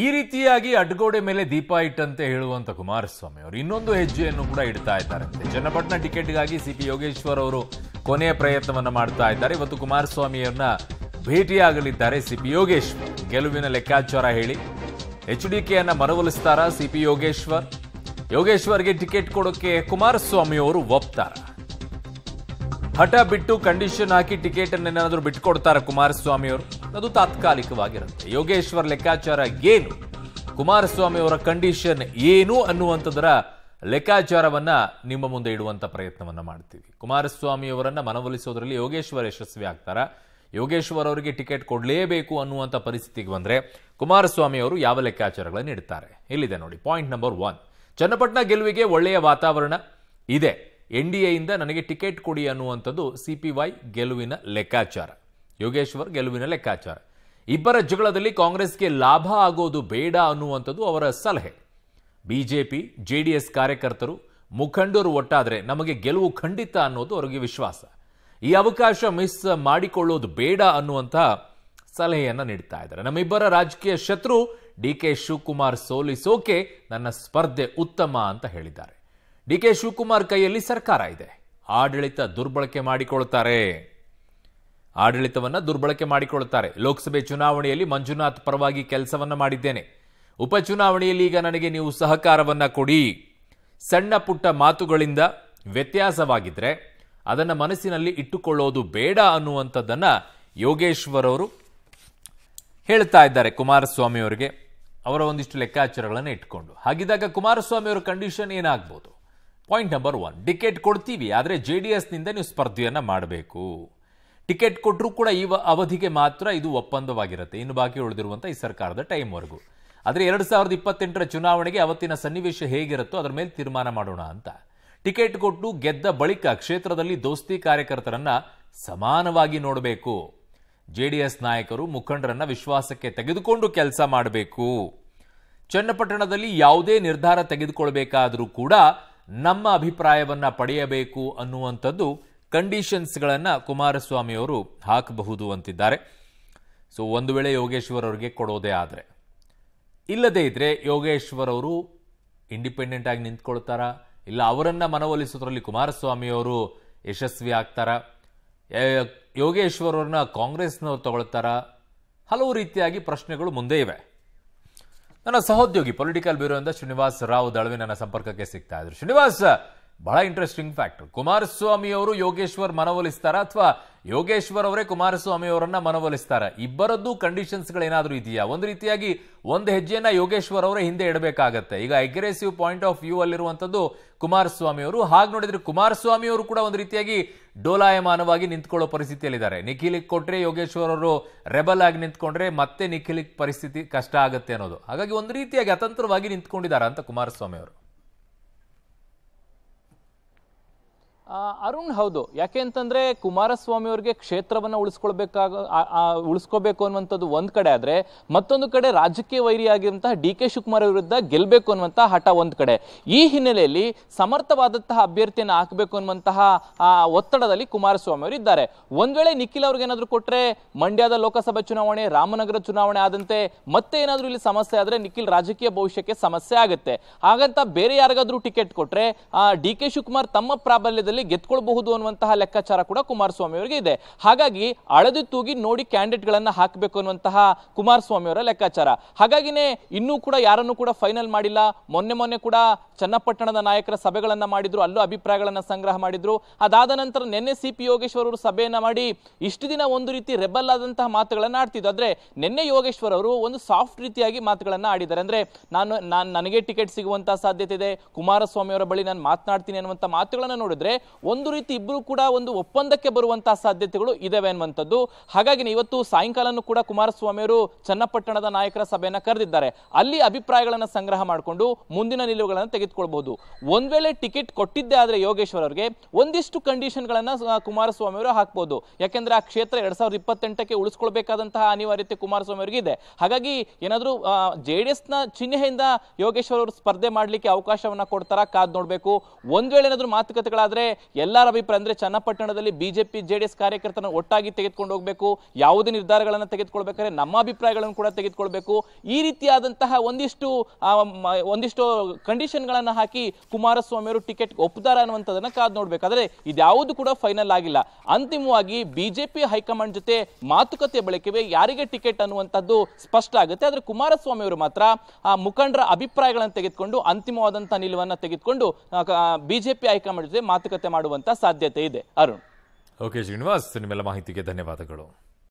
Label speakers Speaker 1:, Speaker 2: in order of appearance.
Speaker 1: ಈ ರೀತಿಯಾಗಿ ಅಡ್ಗೋಡೆ ಮೇಲೆ ದೀಪ ಇಟ್ಟಂತೆ ಹೇಳುವಂತ ಕುಮಾರಸ್ವಾಮಿ ಅವರು ಇನ್ನೊಂದು ಹೆಜ್ಜೆಯನ್ನು ಕೂಡ ಇಡ್ತಾ ಇದ್ದಾರೆ ಚನ್ನಪಟ್ಟಣ ಟಿಕೆಟ್ಗಾಗಿ ಸಿ ಪಿ ಯೋಗೇಶ್ವರ್ ಅವರು ಕೊನೆಯ ಪ್ರಯತ್ನವನ್ನ ಮಾಡ್ತಾ ಇದ್ದಾರೆ ಇವತ್ತು ಅವರನ್ನ ಭೇಟಿಯಾಗಲಿದ್ದಾರೆ ಸಿ ಪಿ ಯೋಗೇಶ್ವರ್ ಗೆಲುವಿನ ಲೆಕ್ಕಾಚಾರ ಹೇಳಿ ಎಚ್ ಡಿ ಕೆಯನ್ನು ಸಿಪಿ ಸಿ ಪಿ ಯೋಗೇಶ್ವರ್ ಯೋಗೇಶ್ವರ್ಗೆ ಟಿಕೆಟ್ ಕೊಡೋಕೆ ಕುಮಾರಸ್ವಾಮಿ ಅವರು ಒಪ್ತಾರ ಹಠ ಬಿಟ್ಟು ಕಂಡೀಷನ್ ಹಾಕಿ ಟಿಕೆಟ್ ಅನ್ನ ಏನಾದರೂ ಬಿಟ್ಕೊಡ್ತಾರ ಕುಮಾರಸ್ವಾಮಿ ಅವರು ಅದು ತಾತ್ಕಾಲಿಕವಾಗಿರುತ್ತೆ ಯೋಗೇಶ್ವರ್ ಲೆಕ್ಕಾಚಾರ ಏನು ಕುಮಾರಸ್ವಾಮಿ ಅವರ ಕಂಡೀಷನ್ ಏನು ಅನ್ನುವಂಥದ್ರ ಲೆಕ್ಕಾಚಾರವನ್ನ ನಿಮ್ಮ ಮುಂದೆ ಇಡುವಂಥ ಪ್ರಯತ್ನವನ್ನ ಮಾಡ್ತೀವಿ ಕುಮಾರಸ್ವಾಮಿ ಅವರನ್ನ ಮನವೊಲಿಸೋದ್ರಲ್ಲಿ ಯೋಗೇಶ್ವರ್ ಯಶಸ್ವಿ ಆಗ್ತಾರ ಯೋಗೇಶ್ವರ್ ಅವರಿಗೆ ಟಿಕೆಟ್ ಕೊಡಲೇಬೇಕು ಅನ್ನುವಂಥ ಪರಿಸ್ಥಿತಿಗೆ ಬಂದ್ರೆ ಕುಮಾರಸ್ವಾಮಿ ಅವರು ಯಾವ ಲೆಕ್ಕಾಚಾರಗಳನ್ನು ಇಡ್ತಾರೆ ಇಲ್ಲಿದೆ ನೋಡಿ ಪಾಯಿಂಟ್ ನಂಬರ್ ಒನ್ ಚನ್ನಪಟ್ಟಣ ಗೆಲುವಿಗೆ ಒಳ್ಳೆಯ ವಾತಾವರಣ ಇದೆ ಎನ್ ಡಿ ಎಯಿಂದ ನನಗೆ ಟಿಕೆಟ್ ಕೊಡಿ ಅನ್ನುವಂಥದ್ದು ಸಿ ಪಿ ವೈ ಗೆಲುವಿನ ಲೆಕ್ಕಾಚಾರ ಯೋಗೇಶ್ವರ್ ಗೆಲುವಿನ ಲೆಕ್ಕಾಚಾರ ಇಬ್ಬರ ಜಗಳದಲ್ಲಿ ಕಾಂಗ್ರೆಸ್ಗೆ ಲಾಭ ಆಗೋದು ಬೇಡ ಅನ್ನುವಂಥದ್ದು ಅವರ ಸಲಹೆ ಬಿಜೆಪಿ ಜೆಡಿಎಸ್ ಕಾರ್ಯಕರ್ತರು ಮುಖಂಡರು ಒಟ್ಟಾದರೆ ನಮಗೆ ಗೆಲುವು ಖಂಡಿತ ಅನ್ನೋದು ಅವರಿಗೆ ವಿಶ್ವಾಸ ಈ ಅವಕಾಶ ಮಿಸ್ ಮಾಡಿಕೊಳ್ಳೋದು ಬೇಡ ಅನ್ನುವಂತಹ ಸಲಹೆಯನ್ನು ನೀಡ್ತಾ ಇದ್ದಾರೆ ನಮ್ಮಿಬ್ಬರ ರಾಜಕೀಯ ಶತ್ರು ಡಿ ಕೆ ಶಿವಕುಮಾರ್ ಸೋಲಿಸೋಕೆ ನನ್ನ ಸ್ಪರ್ಧೆ ಉತ್ತಮ ಅಂತ ಹೇಳಿದ್ದಾರೆ ಡಿ ಕೆ ಶಿವಕುಮಾರ್ ಕೈಯಲ್ಲಿ ಸರ್ಕಾರ ಇದೆ ಆಡಳಿತ ದುರ್ಬಳಕೆ ಮಾಡಿಕೊಳ್ತಾರೆ ಆಡಳಿತವನ್ನು ದುರ್ಬಳಕೆ ಮಾಡಿಕೊಳ್ಳುತ್ತಾರೆ ಲೋಕಸಭೆ ಚುನಾವಣೆಯಲ್ಲಿ ಮಂಜುನಾಥ್ ಪರವಾಗಿ ಕೆಲಸವನ್ನ ಮಾಡಿದ್ದೇನೆ ಉಪಚುನಾವಣೆಯಲ್ಲಿ ಈಗ ನನಗೆ ನೀವು ಸಹಕಾರವನ್ನ ಕೊಡಿ ಸಣ್ಣ ಪುಟ್ಟ ಮಾತುಗಳಿಂದ ವ್ಯತ್ಯಾಸವಾಗಿದ್ದರೆ ಅದನ್ನು ಮನಸ್ಸಿನಲ್ಲಿ ಇಟ್ಟುಕೊಳ್ಳೋದು ಬೇಡ ಅನ್ನುವಂಥದ್ದನ್ನು ಯೋಗೇಶ್ವರ್ ಅವರು ಹೇಳ್ತಾ ಇದ್ದಾರೆ ಕುಮಾರಸ್ವಾಮಿ ಅವರಿಗೆ ಅವರ ಒಂದಿಷ್ಟು ಲೆಕ್ಕಾಚಾರಗಳನ್ನು ಇಟ್ಕೊಂಡು ಹಾಗಿದ್ದಾಗ ಕುಮಾರಸ್ವಾಮಿ ಅವರ ಕಂಡೀಷನ್ ಏನಾಗ್ಬೋದು ಪಾಯಿಂಟ್ ನಂಬರ್ ಒನ್ ಟಿಕೆಟ್ ಕೊಡ್ತೀವಿ ಆದರೆ ಜೆ ಡಿ ಎಸ್ನಿಂದ ನೀವು ಸ್ಪರ್ಧೆಯನ್ನು ಮಾಡಬೇಕು ಟಿಕೆಟ್ ಕೊಟ್ಟರೂ ಕೂಡ ಈ ಅವಧಿಗೆ ಮಾತ್ರ ಇದು ಒಪ್ಪಂದವಾಗಿರುತ್ತೆ ಇನ್ನು ಬಾಕಿ ಉಳಿದಿರುವಂಥ ಈ ಸರ್ಕಾರದ ಟೈಮ್ವರೆಗೂ ಆದರೆ ಎರಡು ಸಾವಿರದ ಇಪ್ಪತ್ತೆಂಟರ ಚುನಾವಣೆಗೆ ಅವತ್ತಿನ ಸನ್ನಿವೇಶ ಹೇಗಿರುತ್ತೋ ಅದರ ಮೇಲೆ ತೀರ್ಮಾನ ಮಾಡೋಣ ಅಂತ ಟಿಕೆಟ್ ಕೊಟ್ಟು ಗೆದ್ದ ಬಳಿಕ ಕ್ಷೇತ್ರದಲ್ಲಿ ದೋಸ್ತಿ ಕಾರ್ಯಕರ್ತರನ್ನ ಸಮಾನವಾಗಿ ನೋಡಬೇಕು ಜೆ ಡಿ ಎಸ್ ನಾಯಕರು ಮುಖಂಡರನ್ನ ವಿಶ್ವಾಸಕ್ಕೆ ತೆಗೆದುಕೊಂಡು ಕೆಲಸ ಮಾಡಬೇಕು ಚನ್ನಪಟ್ಟಣದಲ್ಲಿ ಯಾವುದೇ ನಿರ್ಧಾರ ತೆಗೆದುಕೊಳ್ಬೇಕಾದರೂ ಕೂಡ ನಮ್ಮ ಅಭಿಪ್ರಾಯವನ್ನ ಪಡೆಯಬೇಕು ಅನ್ನುವಂಥದ್ದು ಕಂಡೀಷನ್ಸ್ಗಳನ್ನು ಕುಮಾರಸ್ವಾಮಿಯವರು ಹಾಕಬಹುದು ಅಂತಿದ್ದಾರೆ ಸೊ ಒಂದು ವೇಳೆ ಯೋಗೇಶ್ವರ್ ಅವರಿಗೆ ಕೊಡೋದೇ ಆದರೆ ಇಲ್ಲದೇ ಇದ್ದರೆ ಯೋಗೇಶ್ವರ್ ಅವರು ಇಂಡಿಪೆಂಡೆಂಟ್ ಆಗಿ ನಿಂತ್ಕೊಳ್ತಾರಾ ಇಲ್ಲ ಅವರನ್ನು ಮನವೊಲಿಸೋದ್ರಲ್ಲಿ ಕುಮಾರಸ್ವಾಮಿಯವರು ಯಶಸ್ವಿ ಆಗ್ತಾರಾ ಯೋಗೇಶ್ವರ್ ಅವ್ರನ್ನ ಕಾಂಗ್ರೆಸ್ನವ್ರು ತಗೊಳ್ತಾರಾ ಹಲವು ರೀತಿಯಾಗಿ ಪ್ರಶ್ನೆಗಳು ಮುಂದೆ ಇವೆ ನನ್ನ ಸಹೋದ್ಯೋಗಿ ಪೊಲಿಟಿಕಲ್ ಬ್ಯೂರೋಯಿಂದ ಶ್ರೀನಿವಾಸ್ ರಾವ್ ದಳವೆ ನನ್ನ ಸಂಪರ್ಕಕ್ಕೆ ಸಿಗ್ತಾ ಇದ್ರು ಶ್ರೀನಿವಾಸ್ ಬಹಳ ಇಂಟ್ರೆಸ್ಟಿಂಗ್ ಫ್ಯಾಕ್ಟ್ ಕುಮಾರಸ್ವಾಮಿ ಅವರು ಯೋಗೇಶ್ವರ್ ಮನವೊಲಿಸ್ತಾರ ಅಥವಾ ಯೋಗೇಶ್ವರ್ ಅವರೇ ಕುಮಾರಸ್ವಾಮಿ ಅವರನ್ನ ಮನವೊಲಿಸ್ತಾರ ಇಬ್ಬರದ್ದು ಕಂಡೀಷನ್ಸ್ಗಳೇನಾದರೂ ಇದೆಯಾ ಒಂದು ರೀತಿಯಾಗಿ ಒಂದು ಹೆಜ್ಜೆಯನ್ನ ಯೋಗೇಶ್ವರ್ ಅವರೇ ಹಿಂದೆ ಇಡಬೇಕಾಗತ್ತೆ ಈಗ ಅಗ್ರೆಸಿವ್ ಪಾಯಿಂಟ್ ಆಫ್ ವ್ಯೂ ಅಲ್ಲಿರುವಂಥದ್ದು ಕುಮಾರಸ್ವಾಮಿ ಅವರು ಹಾಗೆ ನೋಡಿದ್ರೆ ಕುಮಾರಸ್ವಾಮಿ ಅವರು ಕೂಡ ಒಂದು ರೀತಿಯಾಗಿ ಡೋಲಾಯಮಾನವಾಗಿ ನಿಂತ್ಕೊಳ್ಳೋ ಪರಿಸ್ಥಿತಿಯಲ್ಲಿದ್ದಾರೆ ನಿಖಿಲಿಗೆ ಕೊಟ್ಟರೆ ಯೋಗೇಶ್ವರ್ ಅವರು ರೆಬಲ್ ಆಗಿ ನಿಂತ್ಕೊಂಡ್ರೆ ಮತ್ತೆ ನಿಖಿಲಿಕ್ ಪರಿಸ್ಥಿತಿ ಕಷ್ಟ ಆಗುತ್ತೆ ಅನ್ನೋದು ಹಾಗಾಗಿ ಒಂದು ರೀತಿಯಾಗಿ ಅತಂತ್ರವಾಗಿ ನಿಂತ್ಕೊಂಡಿದ್ದಾರೆ ಅಂತ ಕುಮಾರಸ್ವಾಮಿ ಅವರು
Speaker 2: ಅರುಣ್ ಹೌದು ಯಾಕೆ ಅಂತಂದ್ರೆ ಕುಮಾರಸ್ವಾಮಿ ಅವರಿಗೆ ಕ್ಷೇತ್ರವನ್ನು ಉಳಿಸ್ಕೊಳ್ಬೇಕಾಗ ಉಳಿಸ್ಕೋಬೇಕು ಅನ್ನುವಂಥದ್ದು ಒಂದು ಕಡೆ ಆದ್ರೆ ಮತ್ತೊಂದು ಕಡೆ ರಾಜಕೀಯ ವೈರಿ ಆಗಿರುವಂತಹ ಡಿ ಕೆ ಶಿವಕುಮಾರ್ ವಿರುದ್ಧ ಗೆಲ್ಬೇಕು ಅನ್ನುವಂತಹ ಹಠ ಒಂದ್ ಕಡೆ ಈ ಹಿನ್ನೆಲೆಯಲ್ಲಿ ಸಮರ್ಥವಾದಂತಹ ಅಭ್ಯರ್ಥಿಯನ್ನು ಹಾಕಬೇಕು ಅನ್ನುವಂತಹ ಒತ್ತಡದಲ್ಲಿ ಕುಮಾರಸ್ವಾಮಿ ಅವರು ಇದ್ದಾರೆ ಒಂದ್ ವೇಳೆ ನಿಖಿಲ್ ಏನಾದ್ರು ಕೊಟ್ರೆ ಮಂಡ್ಯದ ಲೋಕಸಭಾ ಚುನಾವಣೆ ರಾಮನಗರ ಚುನಾವಣೆ ಆದಂತೆ ಮತ್ತೆ ಏನಾದರೂ ಇಲ್ಲಿ ಸಮಸ್ಯೆ ಆದ್ರೆ ನಿಖಿಲ್ ರಾಜಕೀಯ ಭವಿಷ್ಯಕ್ಕೆ ಸಮಸ್ಯೆ ಆಗುತ್ತೆ ಹಾಗಂತ ಬೇರೆ ಯಾರಿಗಾದರೂ ಟಿಕೆಟ್ ಕೊಟ್ಟರೆ ಡಿ ಕೆ ಶಿವಕುಮಾರ್ ತಮ್ಮ ಪ್ರಾಬಲ್ಯದ ಕ್ಷೇತ್ರದಲ್ಲಿ ಗೆದ್ಕೊಳ್ಬಹುದು ಅನ್ನುವಂತಹ ಲೆಕ್ಕಾಚಾರ ಕೂಡ ಕುಮಾರಸ್ವಾಮಿ ಅವರಿಗೆ ಇದೆ ಹಾಗಾಗಿ ಅಳದು ತೂಗಿ ನೋಡಿ ಕ್ಯಾಂಡಿಡೇಟ್ ಗಳನ್ನ ಹಾಕಬೇಕು ಅನ್ನುವಂತಹ ಕುಮಾರಸ್ವಾಮಿ ಅವರ ಲೆಕ್ಕಾಚಾರ ಹಾಗಾಗಿನೇ ಇನ್ನೂ ಕೂಡ ಯಾರನ್ನು ಕೂಡ ಫೈನಲ್ ಮಾಡಿಲ್ಲ ಮೊನ್ನೆ ಮೊನ್ನೆ ಕೂಡ ಚನ್ನಪಟ್ಟಣದ ನಾಯಕರ ಸಭೆಗಳನ್ನ ಮಾಡಿದ್ರು ಅಲ್ಲೂ ಅಭಿಪ್ರಾಯಗಳನ್ನ ಸಂಗ್ರಹ ಮಾಡಿದ್ರು ಅದಾದ ನಂತರ ನಿನ್ನೆ ಸಿ ಪಿ ಯೋಗೇಶ್ವರ್ ಅವರು ಸಭೆಯನ್ನ ಮಾಡಿ ಇಷ್ಟು ದಿನ ಒಂದು ರೀತಿ ರೆಬಲ್ ಆದಂತಹ ಮಾತುಗಳನ್ನ ಆಡ್ತಿದ್ರು ಆದ್ರೆ ನಿನ್ನೆ ಯೋಗೇಶ್ವರ್ ಅವರು ಒಂದು ಸಾಫ್ಟ್ ರೀತಿಯಾಗಿ ಮಾತುಗಳನ್ನ ಆಡಿದ್ದಾರೆ ಅಂದ್ರೆ ನಾನು ನಾನು ನನಗೆ ಟಿಕೆಟ್ ಸಿಗುವಂತಹ ಸಾಧ್ಯತೆ ಇದೆ ಕುಮಾರಸ್ವಾಮಿ ಅವರ ಬಳಿ ನಾನು ಮಾತನಾಡ್ತೀನಿ ಅನ್ನುವಂಥ ಮಾತುಗಳನ್ನು ನೋಡಿದ್ರೆ ಒಂದು ರೀತಿ ಇಬ್ಬರು ಕೂಡ ಒಂದು ಒಪ್ಪಂದಕ್ಕೆ ಬರುವಂತಹ ಸಾಧ್ಯತೆಗಳು ಇದಾವೆ ಅನ್ನುವಂಥದ್ದು ಹಾಗಾಗಿ ಇವತ್ತು ಸಾಯಂಕಾಲ ಕೂಡ ಕುಮಾರಸ್ವಾಮಿ ಅವರು ಚನ್ನಪಟ್ಟಣದ ನಾಯಕರ ಸಭೆಯನ್ನು ಕರೆದಿದ್ದಾರೆ ಅಲ್ಲಿ ಅಭಿಪ್ರಾಯಗಳನ್ನು ಸಂಗ್ರಹ ಮಾಡಿಕೊಂಡು ಮುಂದಿನ ನಿಲುವುಗಳನ್ನು ತೆಗೆದುಕೊಳ್ಬಹುದು ಒಂದ್ ವೇಳೆ ಟಿಕೆಟ್ ಕೊಟ್ಟಿದ್ದೆ ಆದ್ರೆ ಯೋಗೇಶ್ವರ್ ಅವರಿಗೆ ಒಂದಿಷ್ಟು ಕಂಡೀಷನ್ ಗಳನ್ನ ಕುಮಾರಸ್ವಾಮಿ ಅವರು ಹಾಕಬಹುದು ಯಾಕೆಂದ್ರೆ ಆ ಕ್ಷೇತ್ರ ಎರಡ್ ಸಾವಿರದ ಇಪ್ಪತ್ತೆಂಟಕ್ಕೆ ಉಳಿಸ್ಕೊಳ್ಬೇಕಾದಂತಹ ಅನಿವಾರ್ಯತೆ ಕುಮಾರಸ್ವಾಮಿ ಅವರಿಗೆ ಇದೆ ಹಾಗಾಗಿ ಏನಾದರೂ ಜೆ ಡಿ ಎಸ್ನ ಚಿಹ್ನೆಯಿಂದ ಯೋಗೇಶ್ವರ್ ಅವರು ಸ್ಪರ್ಧೆ ಮಾಡಲಿಕ್ಕೆ ಅವಕಾಶವನ್ನ ಕೊಡ್ತಾರ ಕಾದ್ ನೋಡ್ಬೇಕು ಒಂದ್ ವೇಳೆ ಏನಾದರೂ ಮಾತುಕತೆಗಳಾದ್ರೆ ಎಲ್ಲರ ಅಭಿಪ್ರಾಯ ಅಂದ್ರೆ ಚನ್ನಪಟ್ಟಣದಲ್ಲಿ ಬಿಜೆಪಿ ಜೆಡಿಎಸ್ ಡಿ ಒಟ್ಟಾಗಿ ತೆಗೆದುಕೊಂಡು ಹೋಗಬೇಕು ಯಾವುದೇ ನಿರ್ಧಾರಗಳನ್ನು ತೆಗೆದುಕೊಳ್ಬೇಕಾದ್ರೆ ನಮ್ಮ ಅಭಿಪ್ರಾಯಗಳನ್ನು ಕೂಡ ತೆಗೆದುಕೊಳ್ಬೇಕು ಈ ರೀತಿಯಾದಂತಹ ಒಂದಿಷ್ಟು ಒಂದಿಷ್ಟು ಕಂಡೀಷನ್ಗಳನ್ನು ಹಾಕಿ ಕುಮಾರಸ್ವಾಮಿ ಅವರು ಟಿಕೆಟ್ ಒಪ್ಪುತ್ತಾರ ಅನ್ನುವಂಥದ್ದನ್ನು ಕಾದು ನೋಡಬೇಕಾದ್ರೆ ಇದ್ಯಾವುದು ಕೂಡ ಫೈನಲ್ ಆಗಿಲ್ಲ ಅಂತಿಮವಾಗಿ ಬಿಜೆಪಿ ಹೈಕಮಾಂಡ್ ಜೊತೆ ಮಾತುಕತೆ ಬಳಕೆ ಯಾರಿಗೆ ಟಿಕೆಟ್ ಅನ್ನುವಂಥದ್ದು ಸ್ಪಷ್ಟ ಆಗುತ್ತೆ ಆದರೆ ಕುಮಾರಸ್ವಾಮಿ ಅವರು ಮಾತ್ರ ಆ ಮುಖಂಡರ ಅಭಿಪ್ರಾಯಗಳನ್ನು ತೆಗೆದುಕೊಂಡು ಅಂತಿಮವಾದಂತಹ ನಿಲುವನ್ನು ತೆಗೆದುಕೊಂಡು ಬಿಜೆಪಿ ಹೈಕಮಾಂಡ್ ಜೊತೆ ಮಾತುಕತೆ ಮಾಡುವಂತ ಸಾಧ್ಯತೆ ಇದೆ ಅರುಣ್
Speaker 1: ಓಕೆ ಶ್ರೀನಿವಾಸ್ ನಿಮ್ಮೆಲ್ಲ ಮಾಹಿತಿಗೆ ಧನ್ಯವಾದಗಳು